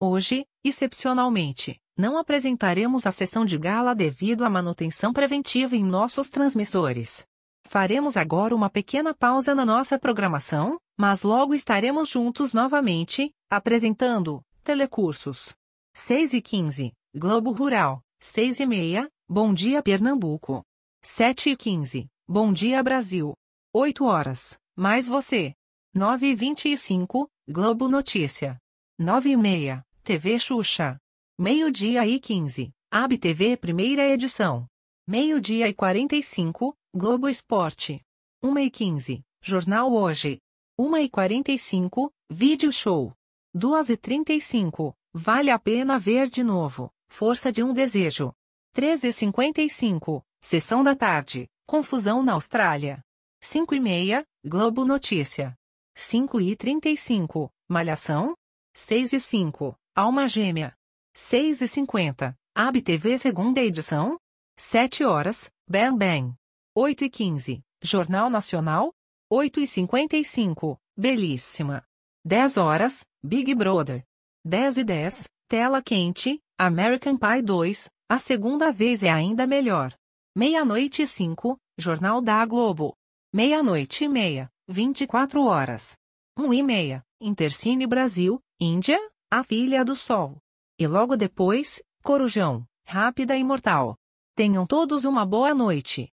Hoje, excepcionalmente, não apresentaremos a sessão de gala devido à manutenção preventiva em nossos transmissores. Faremos agora uma pequena pausa na nossa programação, mas logo estaremos juntos novamente, apresentando Telecursos 6 e 15, Globo Rural. 6 e meia, Bom Dia Pernambuco. 7 e 15, Bom Dia Brasil. 8 horas, Mais Você. 9 e 25, Globo Notícia. 9 e meia, TV Xuxa. Meio-dia e 15, AB TV Primeira Edição. Meio-dia e 45, Globo Esporte. 1 e 15, Jornal Hoje. 1 e 45, Vídeo Show. 2 e 35, Vale a Pena Ver de Novo força de um desejo. 13h55, sessão da tarde, confusão na Austrália. 5 e meia, Globo Notícia. 5 e 35, Malhação. 6 e 5, Alma Gêmea. 6 e 50, ABTV segunda edição. 7 horas, Bang Bang. 8 e 15, Jornal Nacional. 8 e 55, Belíssima. 10 horas, Big Brother. 10 e 10, Tela Quente, American Pie 2, a segunda vez é ainda melhor. Meia-noite e 5, Jornal da Globo. Meia-noite e meia, 24 horas. 1 um e meia, Intercine Brasil, Índia, A Filha do Sol. E logo depois, Corujão, Rápida e Mortal. Tenham todos uma boa noite.